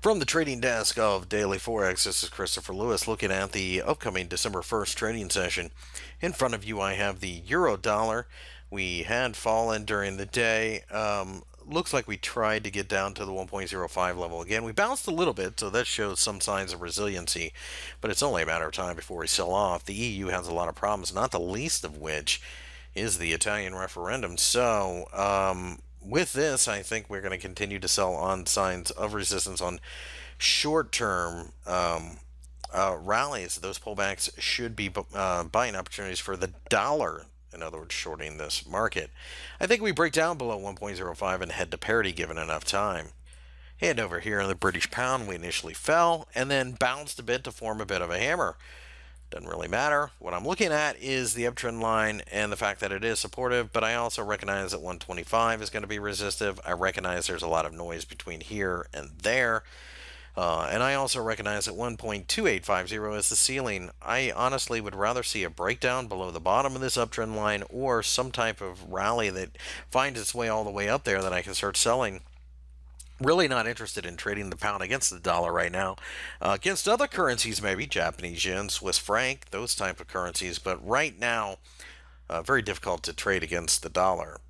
From the trading desk of Daily Forex, this is Christopher Lewis looking at the upcoming December 1st trading session. In front of you, I have the euro dollar. We had fallen during the day. Um, looks like we tried to get down to the 1.05 level again. We bounced a little bit, so that shows some signs of resiliency, but it's only a matter of time before we sell off. The EU has a lot of problems, not the least of which is the Italian referendum. So, um, with this, I think we're going to continue to sell on signs of resistance on short term um, uh, rallies. Those pullbacks should be uh, buying opportunities for the dollar. In other words, shorting this market. I think we break down below 1.05 and head to parity given enough time. And over here in the British pound, we initially fell and then bounced a bit to form a bit of a hammer. Doesn't really matter. What I'm looking at is the uptrend line and the fact that it is supportive, but I also recognize that 125 is going to be resistive. I recognize there's a lot of noise between here and there. Uh, and I also recognize that 1.2850 is the ceiling. I honestly would rather see a breakdown below the bottom of this uptrend line or some type of rally that finds its way all the way up there that I can start selling really not interested in trading the pound against the dollar right now. Uh, against other currencies, maybe Japanese yen, Swiss franc, those type of currencies. But right now, uh, very difficult to trade against the dollar.